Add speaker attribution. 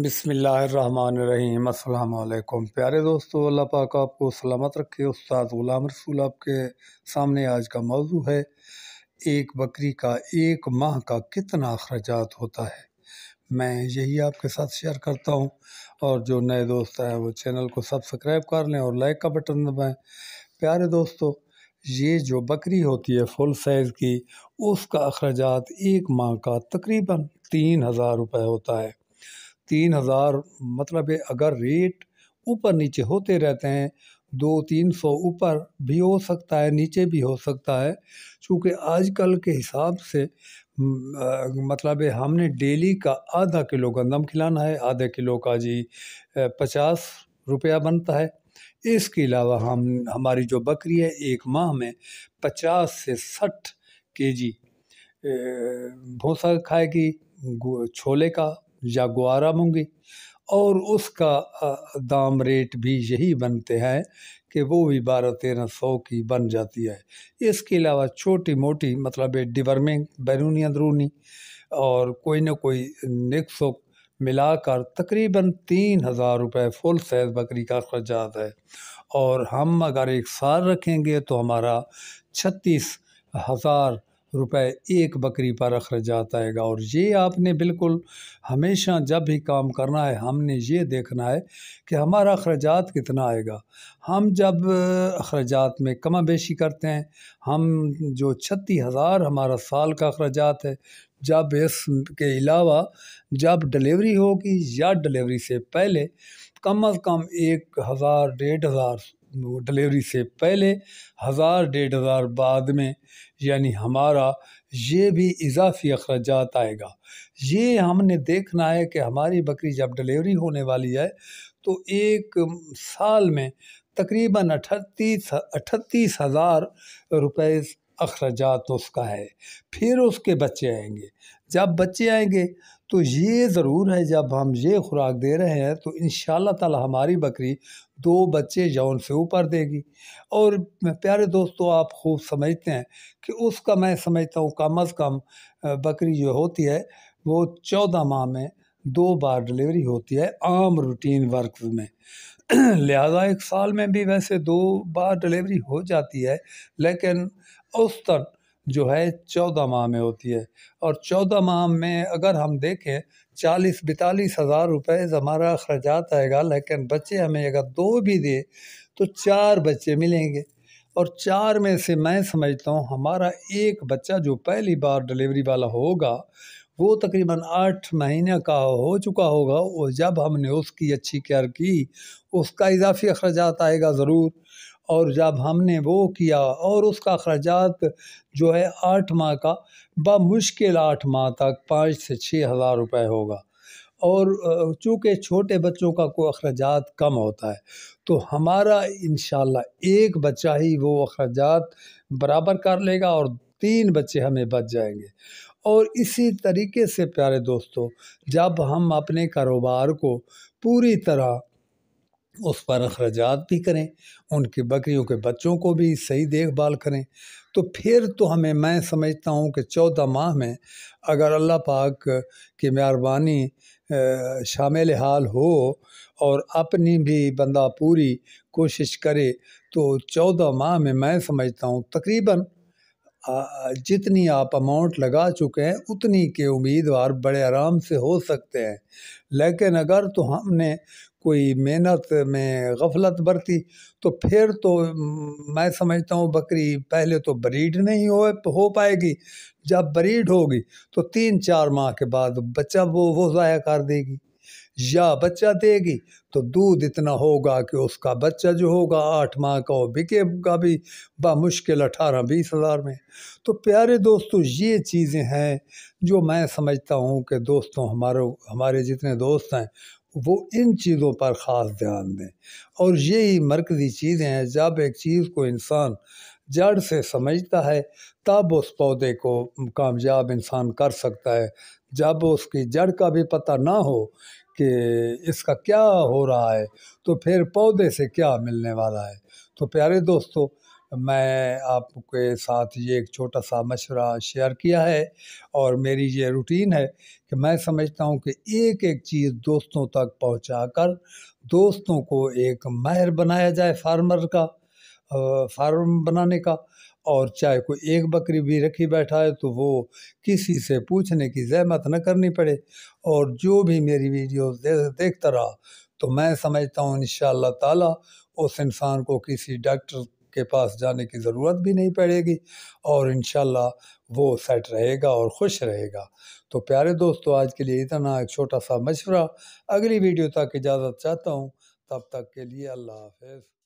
Speaker 1: बिसमीम् अल्लाम प्यारे दोस्तों अल्लाह पाक आपको सलामत रखे उस्ताद ग़ुलाम रसूल आपके सामने आज का मौजू है एक बकरी का एक माह का कितना अखराज होता है मैं यही आपके साथ शेयर करता हूँ और जो नए दोस्त हैं वो चैनल को सब्सक्राइब कर लें और लाइक का बटन दबाएँ प्यारे दोस्तों ये जो बकरी होती है फुल साइज़ की उसका अखराज एक माह का तकरीबन तीन हज़ार रुपये होता है तीन हज़ार मतलब अगर रेट ऊपर नीचे होते रहते हैं दो तीन सौ ऊपर भी हो सकता है नीचे भी हो सकता है चूँकि आजकल के हिसाब से मतलब हमने डेली का आधा किलो गंदम खिलाना है आधा किलो का जी पचास रुपया बनता है इसके अलावा हम हमारी जो बकरी है एक माह में पचास से साठ के जी भूसा खाएगी छोले का या गुआरा मूँगी और उसका दाम रेट भी यही बनते हैं कि वो भी बारह तेरह सौ की बन जाती है इसके अलावा छोटी मोटी मतलब डिवर्मिंग बैरूनी अंदरूनी और कोई ना कोई निक मिलाकर तकरीबन तीन हज़ार रुपये फुल साइज़ बकरी का खर्चात है और हम अगर एक साल रखेंगे तो हमारा छत्तीस हज़ार रुपए एक बकरी पर अखराजात आएगा और ये आपने बिल्कुल हमेशा जब भी काम करना है हमने ये देखना है कि हमारा अखराजात कितना आएगा हम जब अखराजात में कमा बेशी करते हैं हम जो छत्तीस हज़ार हमारा साल का अखराजात है जब इसके अलावा जब डिलीवरी होगी या डिलीवरी से पहले कम अज़ कम एक हज़ार डेढ़ हज़ार डिलीवरी डिलेवरी से पहले हज़ार डेढ़ हज़ार बाद में यानी हमारा ये भी इजाफी अखराज आएगा ये हमने देखना है कि हमारी बकरी जब डिलीवरी होने वाली है तो एक साल में तकरीबन अठतीस अठतीस हज़ार रुपये अखराज उसका है फिर उसके बच्चे आएंगे जब बच्चे आएंगे तो ये ज़रूर है जब हम ये खुराक दे रहे हैं तो इन ताला हमारी बकरी दो बच्चे जौन से ऊपर देगी और प्यारे दोस्तों आप खूब समझते हैं कि उसका मैं समझता हूँ कम अज़ कम बकरी जो होती है वो चौदह माह में दो बार डिलीवरी होती है आम रूटीन वर्क में लिहाजा एक साल में भी वैसे दो बार डिलीवरी हो जाती है लेकिन उस तरह जो है चौदह माह में होती है और चौदह माह में अगर हम देखें चालीस बैतालीस हज़ार रुपये हमारा अखराज आएगा लेकिन बच्चे हमें अगर दो भी दे तो चार बच्चे मिलेंगे और चार में से मैं समझता हूँ हमारा एक बच्चा जो पहली बार डिलीवरी वाला होगा वो तकरीबन आठ महीने का हो चुका होगा और जब हमने उसकी अच्छी केयर की उसका इजाफी अखराजात आएगा ज़रूर और जब हमने वो किया और उसका अखराजात जो है आठ माह का बमुश्किल आठ माह तक पाँच से छः हज़ार रुपये होगा और चूँकि छोटे बच्चों का कोई अखराज कम होता है तो हमारा इन एक बच्चा ही वो अखराज बराबर कर लेगा और तीन बच्चे हमें बच जाएंगे और इसी तरीके से प्यारे दोस्तों जब हम अपने कारोबार को पूरी तरह उस पर अखराजात भी करें उनकी बकरियों के बच्चों को भी सही देखभाल करें तो फिर तो हमें मैं समझता हूँ कि चौदह माह में अगर अल्लाह पाक की मेहरबानी शामिल हाल हो और अपनी भी बंदा पूरी कोशिश करे तो चौदह माह में मैं समझता हूँ तकरीबन जितनी आप अमाउंट लगा चुके हैं उतनी के उम्मीदवार बड़े आराम से हो सकते हैं लेकिन अगर तो हमने कोई मेहनत में गफलत बरती तो फिर तो मैं समझता हूँ बकरी पहले तो ब्रीड नहीं हो हो पाएगी जब ब्रीड होगी तो तीन चार माह के बाद बच्चा वो वो ज़ाया कर देगी या बच्चा देगी तो दूध इतना होगा कि उसका बच्चा जो होगा आठ माह का वो बिकेगा भी बामुश्किल अठारह बीस हज़ार में तो प्यारे दोस्तों ये चीज़ें हैं जो मैं समझता हूँ कि दोस्तों हमारे हमारे जितने दोस्त हैं वो इन चीज़ों पर ख़ास ध्यान दें और यही मरकज़ी चीज़ें हैं जब एक चीज़ को इंसान जड़ से समझता है तब उस पौधे को कामयाब इंसान कर सकता है जब उसकी जड़ का भी पता ना हो कि इसका क्या हो रहा है तो फिर पौधे से क्या मिलने वाला है तो प्यारे दोस्तों मैं आपके साथ ये एक छोटा सा मशवरा शेयर किया है और मेरी ये रूटीन है कि मैं समझता हूँ कि एक एक चीज़ दोस्तों तक पहुँचा कर दोस्तों को एक माहिर बनाया जाए फार्मर का फार्म बनाने का और चाहे कोई एक बकरी भी रखी बैठा है तो वो किसी से पूछने की जहमत न करनी पड़े और जो भी मेरी वीडियो दे, देखता रहा तो मैं समझता हूँ इन ताला उस इंसान को किसी डॉक्टर के पास जाने की ज़रूरत भी नहीं पड़ेगी और इन वो सेट रहेगा और खुश रहेगा तो प्यारे दोस्तों आज के लिए इतना एक छोटा सा मशवरा अगली वीडियो तक इजाज़त चाहता हूँ तब तक के लिए अल्लाह हाफ